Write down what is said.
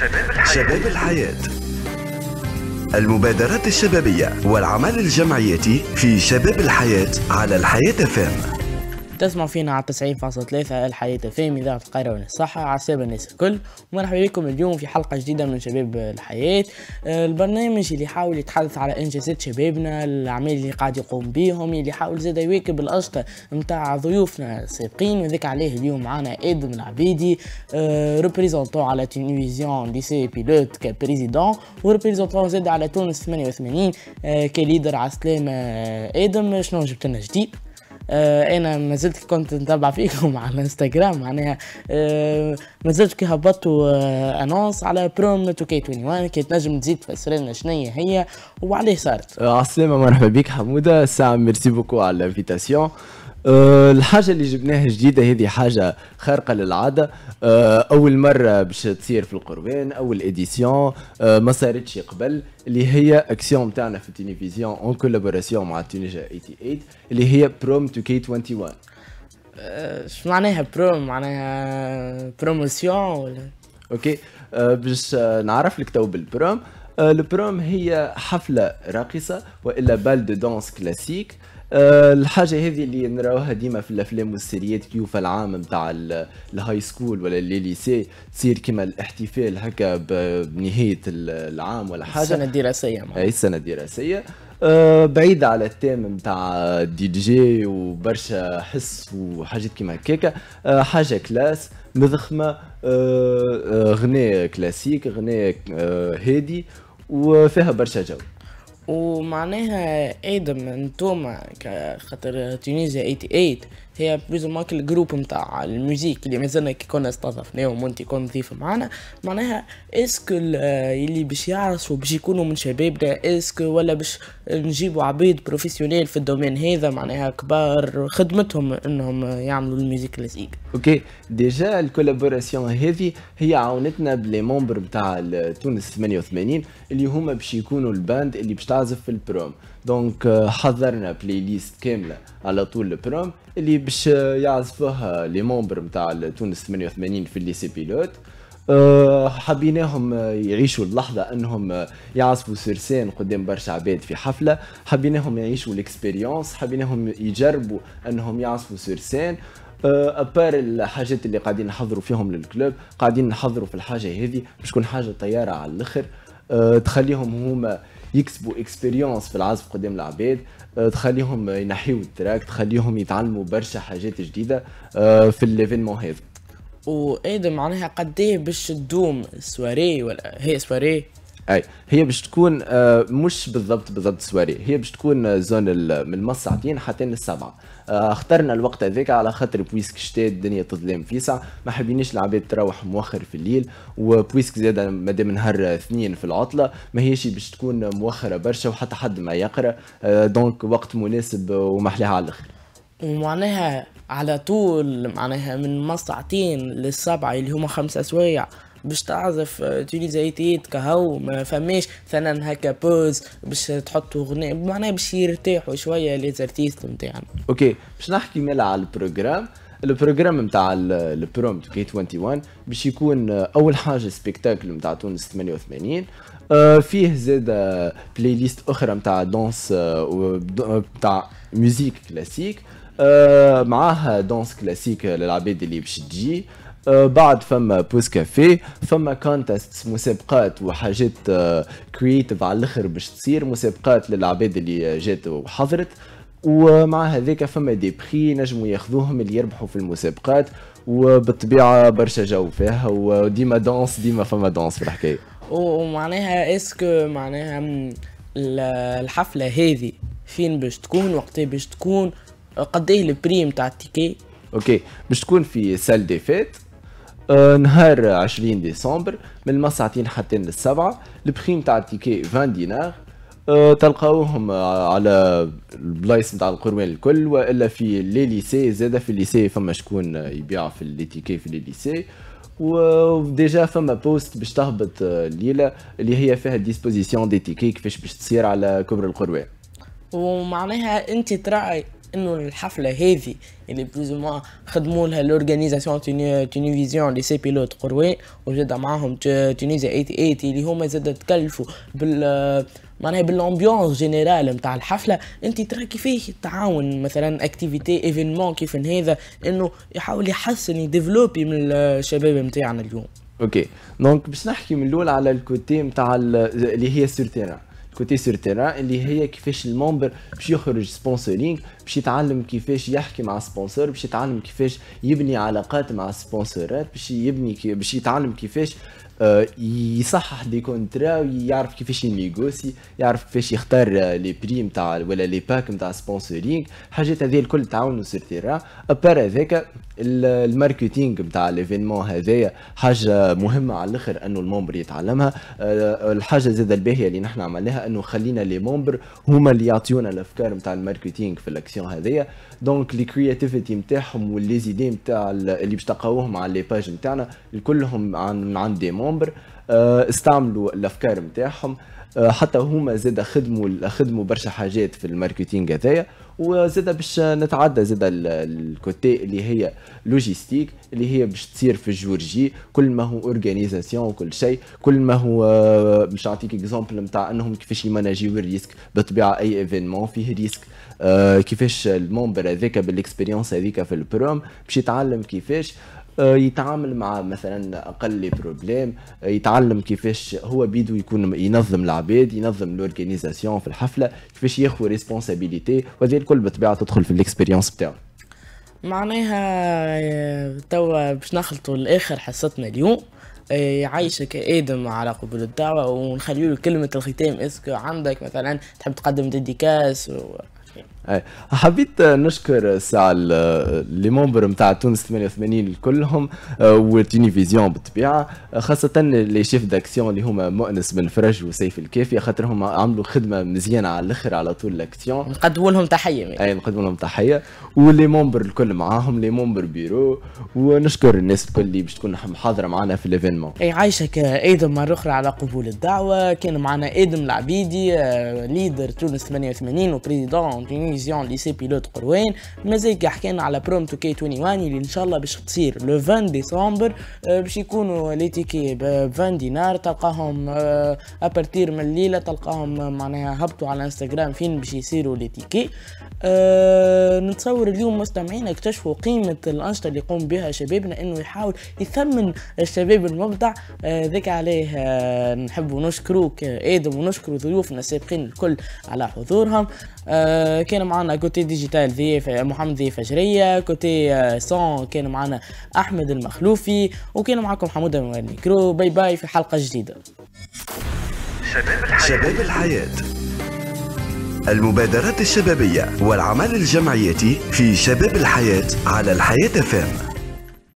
شباب الحياة, المبادرات الشبابية والعمل الجمعياتي في شباب الحياة على الحياة فام تسمع فينا على 90.3 الحديث في إذاعة القاهرة والصحة على سبيل الناس الكل ومرحبا بكم اليوم في حلقة جديدة من شباب الحياة آه، البرنامج اللي يحاول يتحدث على إنجازات شبابنا الأعمال اللي قاعد يقوم بيهم اللي يحاول زاد يواكب الأشطة متاع ضيوفنا السابقين وذاك عليه اليوم معنا آدم العبيدي ريبريزونتو على تونيزيون سي بيلوت كبريزيدون وريبريزونتو زاد على تونس 88 آه، كليدر على السلامة آدم آه، شنو جبت لنا جديد آه انا ما زلت كنت نتابع فيكم على انستغرام معناها آه، ما زلت كي هبطت آه انونس على بروم تو كي 21 كي تنجم تزيد تفسر لنا شنو هي وعليه صارت آه، عسلامة مرحبا بك حمودة سام ميرسي بوكو على الانفيتاسيون آه، الحاجه اللي جبناها جديده هذه حاجه خارقه للعاده أه اول مره باش تصير في القربان اول اديسيون أه ما صارتش قبل اللي هي اكسيون تاعنا في التلفزيون اون كولابوراسيون مع تونيجا 88 اللي هي بروم تو كي 21 اش آه، معناها بروم معناها بروموسيون ولا اوكي آه، باش نعرف لك تو بالبروم البروم هي حفله راقصه والا بال دو دانس كلاسيك أه الحاجه هذه اللي نراوها ديما في الافلام والسيريات كيوفا العام نتاع الهاي سكول ولا الليسي تصير كما الاحتفال هكا بنهايه العام ولا حاجه السنه الدراسيه اي السنه الدراسيه أه بعيدة على التام نتاع دي جي وبرشا حس وحاجات كيما هكاكا أه حاجة كلاس مضخمة آه، آه، غناء كلاسيك غناء آه، هادي وفيها برشا جو ومعناها ادم انتوما خاطر تونيزيا 88 هي بلوز ماك الجروب نتاع الموزيك اللي مازلنا كي كنا استضفناهم وانت كون ضيف معانا معناها اسكو اللي باش يعرسوا باش يكونوا من شبابنا اسكو ولا باش نجيبوا عبيد بروفيسيونيل في الدومين هذا معناها كبار خدمتهم انهم يعملوا الميوزيك كلاسيك اوكي ديجا الكولابوراسيون هذه هي عاونتنا بلي ممبر نتاع تونس 88 اللي هما باش يكونوا الباند اللي باش تعزف في البروم دونك آه، حضرنا بلاي ليست كامله على طول البروم اللي باش آه، يعزفوها لي مومبر نتاع تونس 88 في الليسي بيلوت آه، حبيناهم يعيشوا اللحظة أنهم يعزفوا سرسان قدام برشا عباد في حفلة حبيناهم يعيشوا الاكسبيريونس حبيناهم يجربوا أنهم يعزفوا سرسان ابار الحاجات اللي قاعدين نحضروا فيهم للكلوب قاعدين نحضروا في الحاجه هذه باش تكون حاجه طياره على الاخر تخليهم هما يكسبوا اكسبيريونس في العزف قدام العباد آه، تخليهم ينحيوا التراك تخليهم يتعلموا برشا حاجات جديده آه، في الايفينمون هذا وادم معناها قد ايه باش تدوم سواري ولا هي سواري اي هي باش تكون آه، مش بالضبط بالضبط سواري هي باش تكون آه، زون من ساعتين حتى للسبعه آه، اخترنا الوقت هذاك على خاطر بويسك شتاء الدنيا تظلم فيسع ما حابينش العباد تروح مؤخر في الليل وبويسك ما مادام نهار اثنين في العطله ما هيش باش تكون مؤخره برشا وحتى حد ما يقرا دونك وقت مناسب ومحلاها على الاخر ومعناها على طول معناها من ساعتين للسبعة اللي هما خمسة سوايع باش تعزف آه، تونيزايتيت كهو ما آه، فماش مثلا هكا بوز باش تحطوا غناء معناها باش يرتاحوا شويه لي زارتيست نتاعنا اوكي باش نحكي ملا على البروجرام البروجرام نتاع البرومت كي 21 باش يكون آه، اول حاجه سبيكتاكل نتاع تونس 88 فيه زاد بلاي ليست اخرى نتاع دونس نتاع ميوزيك كلاسيك معاها دونس كلاسيك للعباد اللي باش تجي أه، بعد فما بوز كافي فما كونتست مسابقات وحاجات كرييتيف أه، على الاخر باش تصير مسابقات للعباد اللي جات وحضرت ومع هذاك فما دي بخي نجموا ياخذوهم اللي يربحوا في المسابقات وبالطبيعه برشا جو فيها وديما دانس ديما فما دانس في الحكايه ومعناها اسكو معناها الحفله هذه فين باش تكون وقتها باش تكون قد ايه البريم تاع التيكي اوكي باش تكون في سال دي فيت Euh, نهار 20 ديسمبر من الساعتين حتى للسبعة البخيم تاع التيكي 20 دينار euh, تلقاوهم على البلايص نتاع القروان الكل والا في لي ليسي زاده في الليسي فما شكون يبيع في الاتيكي في لي ليسي وديجا فما بوست باش تهبط الليله اللي هي فيها ديسبوزيسيون دي تيكي كيفاش باش تصير على كبر القروان ومعناها انت تراعي انه الحفله هذه اللي بلوزوما خدموا لها لورغانيزاسيون تونيفيزيون لي سي بيلوت قروي وزاد معاهم تونيزيا 88 اللي هما زاد تكلفوا بال معناها بالامبيونس جينيرال نتاع الحفله انت ترى كيفاه التعاون مثلا اكتيفيتي ايفينمون كيف هذا انه يحاول يحسن يديفلوبي من الشباب نتاعنا اليوم اوكي دونك باش نحكي من الاول على الكوتي نتاع اللي هي سور تيران كوتي سور تيرا اللي هي كيفاش المومبر باش يخرج سبونسورينغ باش يتعلم كيفاش يحكي مع سبونسور باش يتعلم كيفاش يبني علاقات مع سبونسورات باش يبني باش يتعلم كيفاش آه، يصحح دي كونترا ويعرف كيفاش ينيغوسي يعرف كيفاش يختار لي بري نتاع ولا لي باك نتاع سبونسورينغ حاجات هذه الكل تعاونوا سيرتيرا ابار هذاك الماركتينغ نتاع ليفينمون هذايا حاجه مهمه على الاخر انه الممبر يتعلمها آه، الحاجه زاد الباهيه اللي نحن عملناها انه خلينا لي ممبر هما اللي يعطيونا الافكار نتاع الماركتينغ في الاكسيون هذايا دونك لي كرياتيفيتي نتاعهم واللي زيدي نتاع اللي باش تلقاوهم على لي باج نتاعنا كلهم عن عند دي استعملوا الافكار نتاعهم آه، حتى هما زاد خدموا خدموا برشا حاجات في الماركتينغ هذايا وزاد باش نتعدى زاد الكوتي اللي هي لوجيستيك اللي هي باش تصير في الجورجي كل ما هو اورغانيزاسيون وكل شيء كل ما هو آه، باش نعطيك اكزومبل نتاع انهم كيفاش يماناجيو الريسك بالطبيعه اي ايفينمون فيه ريسك آه، كيفاش المومبر هذاك بالاكسبيريونس هذيك في البروم باش يتعلم كيفاش آه، يتعامل مع مثلا اقل بروبليم آه، يتعلم كيفاش هو بيدو يكون ينظم العباد ينظم لورغانيزاسيون في الحفله كيفاش ياخذ ريسبونسابيلتي وهذه الكل بالطبيعه تدخل في الاكسبيريونس بتاعه معناها آه، توا باش نخلطوا لاخر حصتنا اليوم يعيشك ادم على قبول الدعوه ونخليله كلمه الختام اسكو عندك مثلا تحب تقدم ديديكاس و... حبيت نشكر ساعة لي مومبر نتاع تونس 88 كلهم وتيني فيزيون بالطبيعه خاصة لي شيف داكسيون اللي هما مؤنس بن فرج وسيف الكافي خاطر هما عملوا خدمة مزيانة على الاخر على طول لاكسيون نقدموا لهم تحية اي نقدموا لهم تحية ولي مومبر الكل معاهم لي مومبر بيرو ونشكر الناس الكل اللي باش تكون حاضرة معنا في الايفينمون اي عايشك ادم مرة أخرى على قبول الدعوة كان معنا ادم العبيدي آه، ليدر تونس 88 وبريزيدون تونيزيون لي سي بيلوت قروين مازال كاع حكينا على بروم تو كي 21 اللي ان شاء الله باش تصير لو 20 ديسمبر باش يكونوا لي تيكي ب 20 دينار تلقاهم ابارتير من الليله تلقاهم معناها هبطوا على انستغرام فين باش يصيروا لي تيكي أه نتصور اليوم مستمعينا اكتشفوا قيمه الانشطه اللي يقوم بها شبابنا انه يحاول يثمن الشباب المبدع ذاك عليه أه نحب ونشكروك ادم ونشكر ضيوفنا السابقين الكل على حضورهم أه كان معنا كوتي ديجيتال ذي محمد ذي فجرية كوتي سون آه، كان معنا أحمد المخلوفي وكان معكم حمودة من الميكرو باي باي في حلقة جديدة شباب الحياة, شباب الحياة. المبادرات الشبابية والعمل الجمعياتي في شباب الحياة على الحياة فام